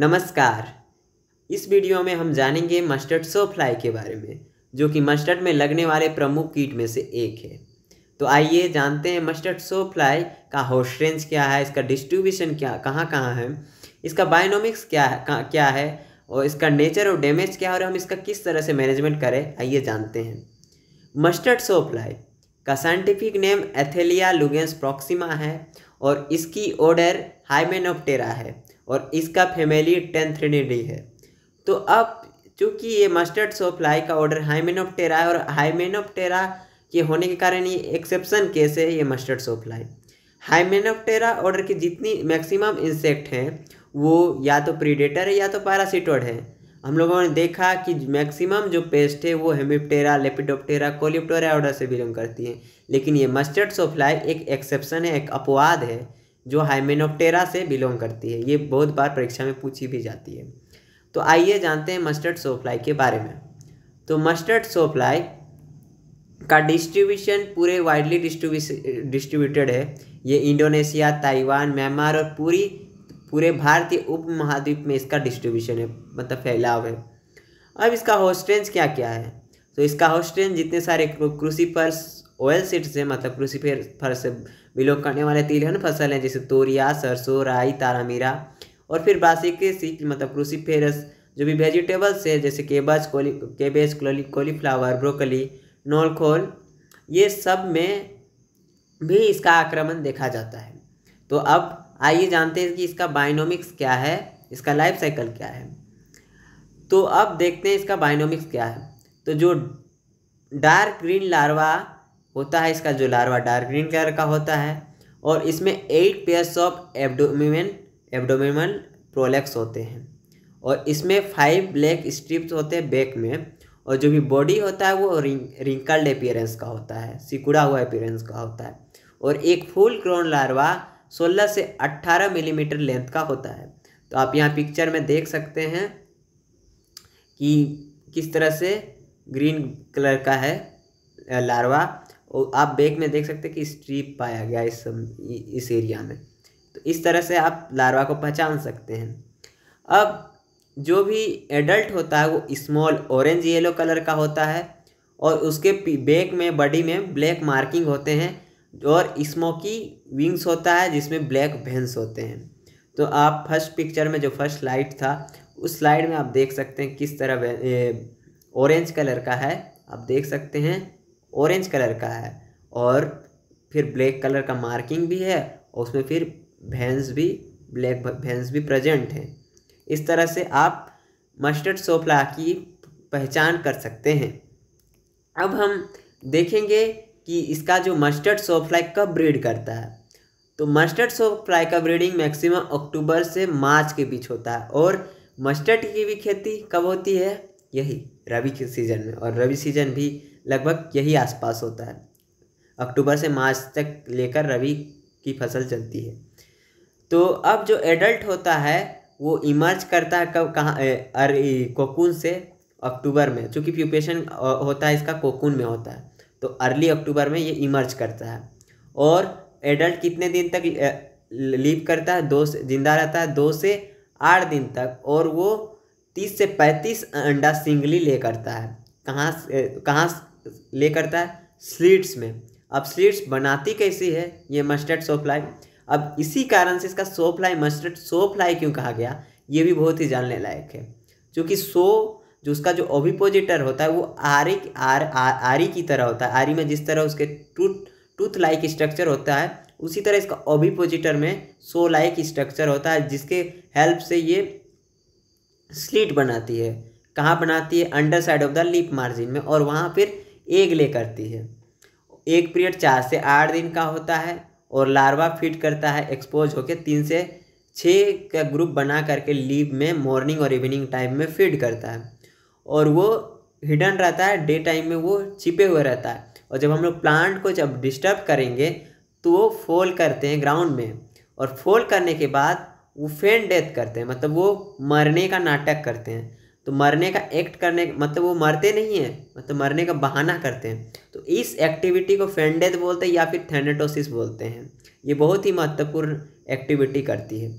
नमस्कार इस वीडियो में हम जानेंगे मस्टर्ड सो फ्लाई के बारे में जो कि मस्टर्ड में लगने वाले प्रमुख कीट में से एक है तो आइए जानते हैं मस्टर्ड सो फ्लाई का होस्ट रेंज क्या है इसका डिस्ट्रीब्यूशन क्या कहाँ कहाँ है इसका बायोनोमिक्स क्या है क्या है और इसका नेचर और डैमेज क्या है और हम इसका किस तरह से मैनेजमेंट करें आइए जानते हैं मस्टर्ड सो फ्लाई का scientific name Athalia lugens proxima है और इसकी ऑर्डर हाइमेनोप्टेरा है और इसका फैमिली टेंथ्रिनिडी है तो अब चूँकि ये मस्टर्ड सोफ्लाई का ऑर्डर हाइमेनोपटेरा है और टेरा के होने के कारण ये एक्सेप्शन केस है ये मस्टर्ड्स ऑफ टेरा ऑर्डर की जितनी मैक्सिमम इंसेक्ट हैं वो या तो प्रीडेटर है या तो पैरासिटोड है हम लोगों ने देखा कि मैक्सिमम जो पेस्ट है वो हेमिप्टेरा लेपिडोप्टेरा कोलिप्टोरा ऑर्डर से बिलोंग करती है लेकिन ये मस्टर्ड सोफ्लाई एक एक्सेप्शन है एक अपवाद है जो हाइमेनोप्टेरा से बिलोंग करती है ये बहुत बार परीक्षा में पूछी भी जाती है तो आइए जानते हैं मस्टर्ड सोफ्लाई के बारे में तो मस्टर्ड सोफ्लाई का डिस्ट्रीब्यूशन पूरे वाइडली डिस्ट्रीब्यूटेड है ये इंडोनेशिया ताइवान म्यांमार और पूरी पूरे भारतीय उप महाद्वीप में इसका डिस्ट्रीब्यूशन है मतलब फैलाव है अब इसका होस्टेंस क्या क्या है तो इसका होस्टेंस जितने सारे क्रूसीफर्स ऑयल सीड्स हैं मतलब क्रूसीफर फर्स बिलोंग करने वाले तिलहन फसल हैं जैसे तोरिया सरसों राई तारामीरा और फिर बासी मतलब क्रूसीफेरस जो भी वेजिटेबल्स है जैसे cabbage cole cabbage cole cauliflower broccoli नोलखोल ये सब में भी इसका आक्रमण देखा जाता है तो अब आइए जानते हैं कि इसका बाइनोमिक्स क्या है इसका लाइफ साइकिल क्या है तो अब देखते हैं इसका बाइनोमिक्स क्या है तो जो डार्क ग्रीन लार्वा होता है इसका जो लार्वा डार्क ग्रीन कलर का होता है और इसमें eight pairs of abdomen abdomen prolegs होते हैं और इसमें फाइव ब्लैक स्ट्रिप्स होते हैं बैक में और जो भी बॉडी होता है वो रिंग रिंकल्ड अपियरेंस का होता है सिकुड़ा हुआ अपियरेंस का होता है और एक फुल क्रोन लार्वा 16 से 18 मिलीमीटर लेंथ का होता है तो आप यहाँ पिक्चर में देख सकते हैं कि किस तरह से ग्रीन कलर का है लार्वा और आप बैक में देख सकते हैं कि स्ट्रीप पाया गया इस इस एरिया में तो इस तरह से आप लार्वा को पहचान सकते हैं अब जो भी एडल्ट होता है वो स्मॉल ऑरेंज येलो कलर का होता है और उसके बैक में बॉडी में ब्लैक मार्किंग होते हैं और स्मोकी विंग्स होता है जिसमें ब्लैक भेंस होते हैं तो आप फर्स्ट पिक्चर में जो फर्स्ट स्लाइड था उस स्लाइड में आप देख सकते हैं किस तरह ऑरेंज कलर का है आप देख सकते हैं ऑरेंज कलर का है और फिर ब्लैक कलर का मार्किंग भी है और उसमें फिर भैंस भी ब्लैक भैंस भी प्रेजेंट हैं इस तरह से आप मस्टर्ड सोफ्ला की पहचान कर सकते हैं अब हम देखेंगे कि इसका जो मस्टर्ड सोफ्लाई कब ब्रीड करता है तो मस्टर्ड सोफ्लाई का ब्रीडिंग मैक्सिमम अक्टूबर से मार्च के बीच होता है और मस्टर्ड की भी खेती कब होती है यही रबी के सीज़न में और रबी सीज़न भी लगभग यही आसपास होता है अक्टूबर से मार्च तक लेकर रबी की फसल चलती है तो अब जो एडल्ट होता है वो इमर्ज करता है कब कहाँ अरे कोकून से अक्टूबर में चूँकि प्यूपेशन होता है इसका कोकून में होता है तो अर्ली अक्टूबर में ये इमर्ज करता है और एडल्ट कितने दिन तक लीव करता है दो से जिंदा रहता है दो से आठ दिन तक और वो तीस से पैंतीस अंडा सिंगली ले करता है कहाँ से कहाँ ले करता है स्लीट्स में अब स्लीट्स बनाती कैसी है ये मस्टर्ड सोफ्लाई अब इसी कारण से इसका सोफ्लाई मस्टर्ड सोफ्लाई क्यों कहा गया ये भी बहुत ही जानने लायक है क्योंकि सो जो उसका जो ओविपोजिटर होता है वो आरी आर आरी की तरह होता है आरी में जिस तरह उसके टूथ टूथ लाइक स्ट्रक्चर होता है उसी तरह इसका ओविपोजिटर में सो लाइक स्ट्रक्चर होता है जिसके हेल्प से ये स्लीट बनाती है कहाँ बनाती है underside of the leaf margin में और वहाँ फिर एग ले करती है एक पीरियड चार से आठ दिन का होता है और लार्वा फीड करता है एक्सपोज होकर तीन से छः का ग्रुप बना करके लीव में मॉर्निंग और इवनिंग टाइम में फीड करता है और वो हिडन रहता है डे टाइम में वो छिपे हुए रहता है और जब हम लोग प्लांट को जब डिस्टर्ब करेंगे तो वो फॉल करते हैं ग्राउंड में और फॉल करने के बाद वो फेंट डेथ करते हैं मतलब वो मरने का नाटक करते हैं तो मरने का एक्ट करने मतलब वो मरते नहीं है मतलब मरने का बहाना करते हैं तो इस एक्टिविटी को फेंडेथ बोलते हैं या फिर थेनेटोसिस बोलते हैं ये बहुत ही महत्वपूर्ण एक्टिविटी करती है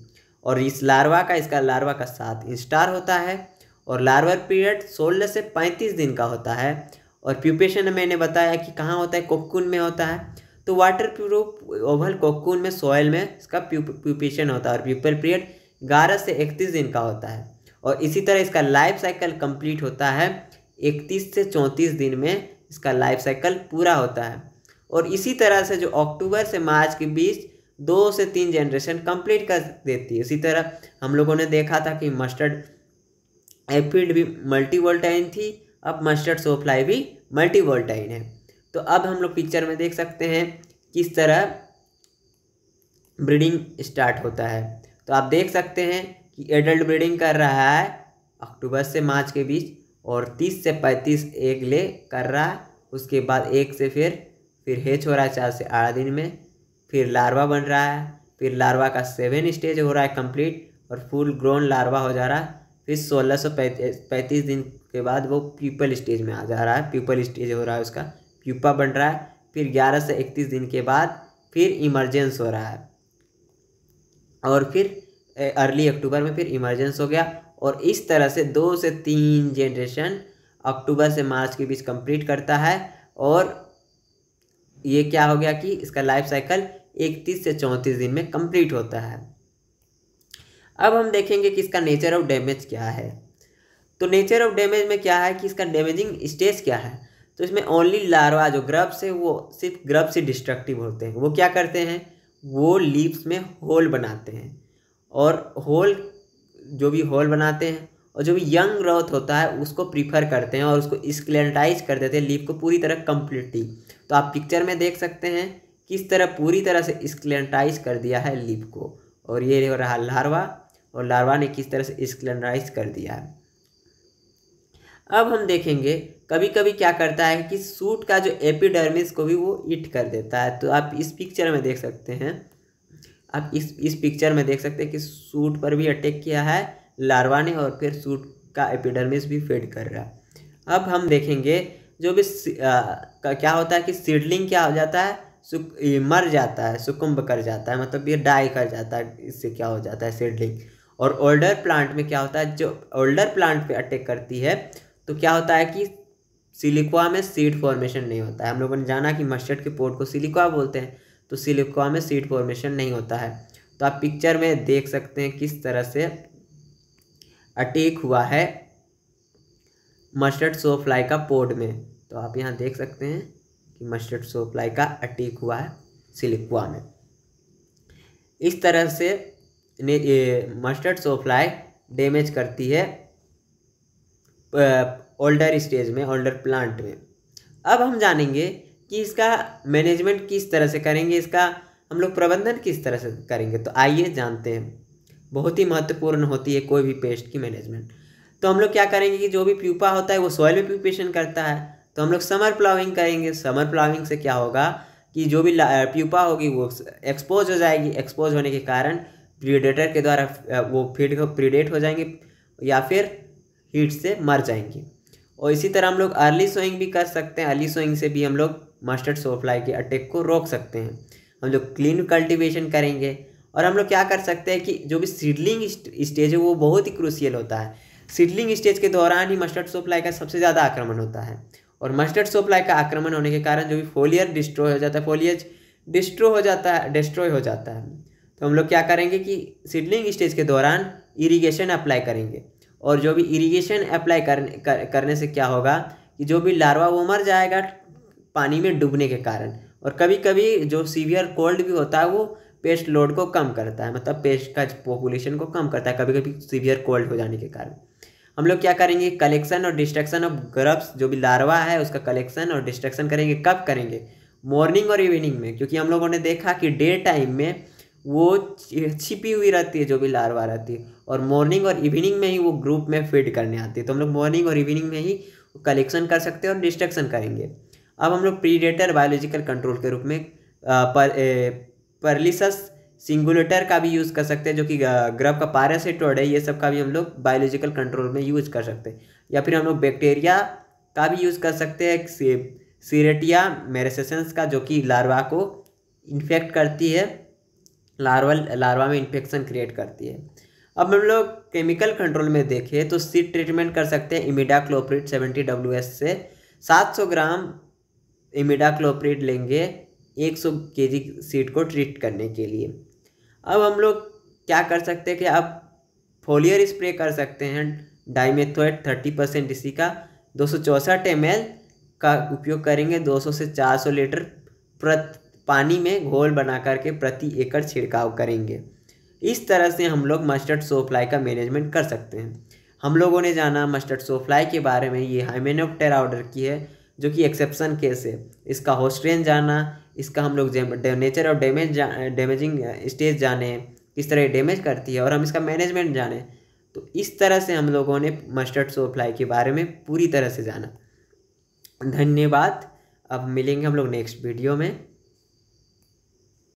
और इस लार्वा का इसका लार्वा का साथ इंस्टार होता है और लार्वर पीरियड सोलह से पैंतीस दिन का होता है और प्यूपेशन मैंने बताया कि कहाँ होता है कोकून में होता है तो वाटर प्रूफ ओवल कोकून में सॉयल में इसका प्यूपेशन होता है और प्यूपर पीरियड ग्यारह से इकतीस दिन का होता है और इसी तरह इसका लाइफ साइकिल कंप्लीट होता है इकतीस से चौंतीस दिन में इसका लाइफ साइकिल पूरा होता है और इसी तरह से जो अक्टूबर से मार्च के बीच दो से तीन जनरेशन कंप्लीट कर देती है इसी तरह हम लोगों ने देखा था कि मस्टर्ड एफील्ड भी मल्टीवोल्टाइन थी अब मस्टर्ड सोफ्लाई भी मल्टीवोल्टाइन है तो अब हम लोग पिक्चर में देख सकते हैं किस तरह ब्रीडिंग स्टार्ट होता है तो आप देख सकते हैं कि एडल्ट ब्रीडिंग कर रहा है अक्टूबर से मार्च के बीच और तीस से पैंतीस एक ले कर रहा है उसके बाद एक से फिर फिर हेच हो रहा है चार से आठ दिन में फिर लार्वा बन रहा है फिर लार्वा का सेवन स्टेज हो रहा है कंप्लीट और फुल ग्रोन लार्वा हो जा रहा है फिर सोलह सौ पैंतीस दिन के बाद वो प्यूपल स्टेज में आ जा रहा है प्यूपल स्टेज हो रहा है उसका प्यूपा बन रहा है फिर ग्यारह से इकतीस दिन के बाद फिर इमरजेंस हो रहा है और फिर अर्ली अक्टूबर में फिर इमरजेंस हो गया और इस तरह से दो से तीन जनरेशन अक्टूबर से मार्च के बीच कंप्लीट करता है और ये क्या हो गया कि इसका लाइफ साइकिल इकतीस से चौंतीस दिन में कंप्लीट होता है अब हम देखेंगे कि इसका नेचर ऑफ डैमेज क्या है तो नेचर ऑफ डैमेज में क्या है कि इसका डैमेजिंग स्टेज क्या है तो इसमें ओनली लार्वा जो ग्रब्स है वो सिर्फ ग्रब्स ही डिस्ट्रक्टिव होते हैं वो क्या करते हैं वो लीव्स में होल बनाते हैं और होल जो भी होल बनाते हैं और जो भी यंग ग्रोथ होता है उसको प्रीफर करते हैं और उसको स्क्लेटाइज कर देते हैं लीफ को पूरी तरह कम्प्लीटली तो आप पिक्चर में देख सकते हैं किस तरह पूरी तरह से स्क्लेटाइज कर दिया है लीफ को और ये हो रहा लार्वा और लार्वा ने किस तरह से स्क्लेटाइज कर दिया है अब हम देखेंगे कभी कभी क्या करता है कि सूट का जो एपिडर्मिस को भी वो ईट कर देता है तो आप इस पिक्चर में देख सकते हैं आप इस इस पिक्चर में देख सकते हैं कि सूट पर भी अटैक किया है लार्वा ने और फिर सूट का एपिडर्मिस भी फेड कर रहा है अब हम देखेंगे जो भी आ, क्या होता है कि सीडलिंग क्या हो जाता है सुक मर जाता है सुकुम्ब कर जाता है मतलब ये डाई कर जाता है इससे क्या हो जाता है सीडलिंग और ओल्डर प्लांट में क्या होता है जो ओल्डर प्लांट पे अटैक करती है तो क्या होता है कि सिलिकुआ में सीड फॉर्मेशन नहीं होता है हम लोगों ने जाना कि मस्टर्ड के पोर्ट को सिलिकुआ बोलते हैं तो सिलिकॉन में सीट फॉर्मेशन नहीं होता है तो आप पिक्चर में देख सकते हैं किस तरह से अटैक हुआ है मस्टर्ड सोफ्लाई का पोड में तो आप यहाँ देख सकते हैं कि मस्टर्ड सोफ्लाई का अटैक हुआ है सिलिकुआ में इस तरह से मस्टर्ड सोफ्लाई डैमेज करती है ओल्डर स्टेज में ओल्डर प्लांट में अब हम जानेंगे कि इसका मैनेजमेंट किस तरह से करेंगे इसका हम लोग प्रबंधन किस तरह से करेंगे तो आइए जानते हैं बहुत ही महत्वपूर्ण होती है कोई भी पेस्ट की मैनेजमेंट तो हम लोग क्या करेंगे कि जो भी प्यूपा होता है वो सॉइल में प्यूपेशन करता है तो हम लोग समर प्लाविंग करेंगे समर प्लाविंग से क्या होगा कि जो भी प्यूपा होगी वो एक्सपोज हो जाएगी एक्सपोज होने के कारण प्रीडेटर के द्वारा वो फीड प्रीडेट हो जाएंगे या फिर हीट से मर जाएंगी और इसी तरह हम लोग अर्ली सोइंग भी कर सकते हैं अर्ली सोइंग से भी हम लोग मस्टर्ड सोफ्लाई के अटैक को रोक सकते हैं हम लोग क्लीन कल्टिवेशन करेंगे और हम लोग क्या कर सकते हैं कि जो भी सीडलिंग स्टेज है वो बहुत ही क्रूसियल होता है सीडलिंग स्टेज के दौरान ही मस्टर्ड सोप्लाई का सबसे ज़्यादा आक्रमण होता है और मस्टर्ड सोप्लाई का आक्रमण होने के कारण जो भी फोलियर डिस्ट्रॉय हो जाता है फोलियज डिस्ट्रो हो जाता है डिस्ट्रॉय हो जाता है तो हम लोग क्या करेंगे कि सीडलिंग स्टेज के दौरान इरीगेशन अप्लाई करेंगे और जो भी इरीगेशन अप्लाई करने कर, करने से क्या होगा कि जो भी लार्वा वो मर जाएगा पानी में डूबने के कारण और कभी कभी जो सीवियर कोल्ड भी होता है वो पेस्ट लोड को कम करता है मतलब पेस्ट का पॉपुलेशन को कम करता है कभी कभी सीवियर कोल्ड हो जाने के कारण हम लोग क्या करेंगे कलेक्शन और डिस्ट्रक्शन ऑफ ग्रब्स जो भी लार्वा है उसका कलेक्शन और डिस्ट्रक्शन करेंगे कब करेंगे मॉर्निंग और इवनिंग में क्योंकि हम लोगों ने देखा कि डे टाइम में वो छिपी हुई रहती है जो भी लार्वा रहती है और मॉर्निंग और इवनिंग में ही वो ग्रुप में फीड करने आती है तो हम लोग मॉर्निंग और इवनिंग में ही कलेक्शन कर सकते हैं और डिस्ट्रक्शन करेंगे अब हम लोग प्रीडेटर बायोलॉजिकल कंट्रोल के रूप में पर परलिसस सिंगुलेटर का भी यूज़ कर सकते हैं जो कि ग्रब का पारासिटोड है ये सब का भी हम लोग बायोलॉजिकल कंट्रोल में यूज़ कर सकते हैं या फिर हम लोग बैक्टीरिया का भी यूज़ कर सकते हैं सीरेटिया मेरेसेसेंस का जो कि लार्वा को इन्फेक्ट करती है लार्वल लार्वा में इन्फेक्शन क्रिएट करती है अब हम लोग केमिकल कंट्रोल में देखें तो सीड ट्रीटमेंट कर सकते हैं imidacloprid seventy W S से 700 ग्राम इमिडाक्लोप्रेट लेंगे 100 सौ के जी सीट को ट्रीट करने के लिए अब हम लोग क्या कर सकते हैं कि आप फोलियर स्प्रे कर सकते हैं डाइमेथोएट थर्टी परसेंट इसी का दो सौ चौंसठ एम एल का उपयोग करेंगे 200 से 400 लीटर प्रत पानी में घोल बना करके प्रति एकड़ छिड़काव करेंगे इस तरह से हम लोग मस्टर्ड सोफ्लाई का मैनेजमेंट कर सकते हैं हम लोगों ने जाना मस्टर्ड सोफ्लाई के बारे में ये हाइमेनोप्टेरा ऑर्डर की है जो कि एक्सेप्शन केस है इसका होस्ट्रेन जाना इसका हम लोग नेचर और डैमेज डैमेजिंग स्टेज जाने किस तरह डैमेज करती है और हम इसका मैनेजमेंट जाने तो इस तरह से हम लोगों ने मस्टर्ड सो फ्लाई के बारे में पूरी तरह से जाना धन्यवाद अब मिलेंगे हम लोग नेक्स्ट वीडियो में